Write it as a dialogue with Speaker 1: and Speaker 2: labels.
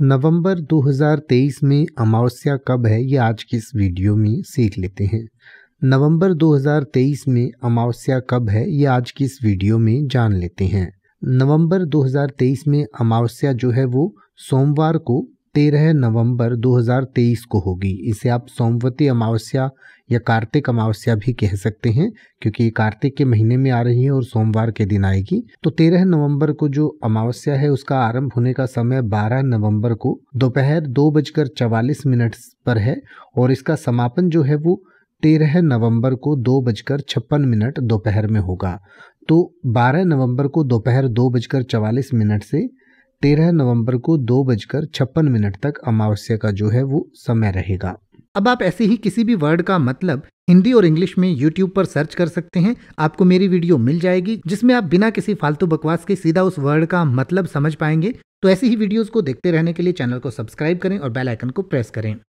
Speaker 1: नवंबर 2023 में अमावस्या कब है ये आज की इस वीडियो में सीख लेते हैं नवंबर 2023 में अमावस्या कब है ये आज की इस वीडियो में जान लेते हैं नवंबर 2023 में अमावस्या जो है वो सोमवार को तेरह नवंबर 2023 को होगी इसे आप सोमवती अमावस्या या कार्तिक अमावस्या भी कह सकते हैं क्योंकि ये कार्तिक के महीने में आ रही है और सोमवार के दिन आएगी तो तेरह नवंबर को जो अमावस्या है उसका आरंभ होने का समय बारह नवंबर को दोपहर दो बजकर चवालीस मिनट पर है और इसका समापन जो है वो तेरह नवंबर को दो बजकर छप्पन मिनट दोपहर में होगा तो 12 नवंबर को दोपहर दो बजकर चवालीस मिनट से तेरह नवंबर को दो बजकर छप्पन मिनट तक अमावस्या का जो है वो समय रहेगा अब आप ऐसे ही किसी भी वर्ड का मतलब हिंदी और इंग्लिश में यूट्यूब पर सर्च कर सकते हैं आपको मेरी वीडियो मिल जाएगी जिसमें आप बिना किसी फालतू बकवास के सीधा उस वर्ड का मतलब समझ पाएंगे तो ऐसी ही वीडियोस को देखते रहने के लिए चैनल को सब्सक्राइब करें और बेल आइकन को प्रेस करें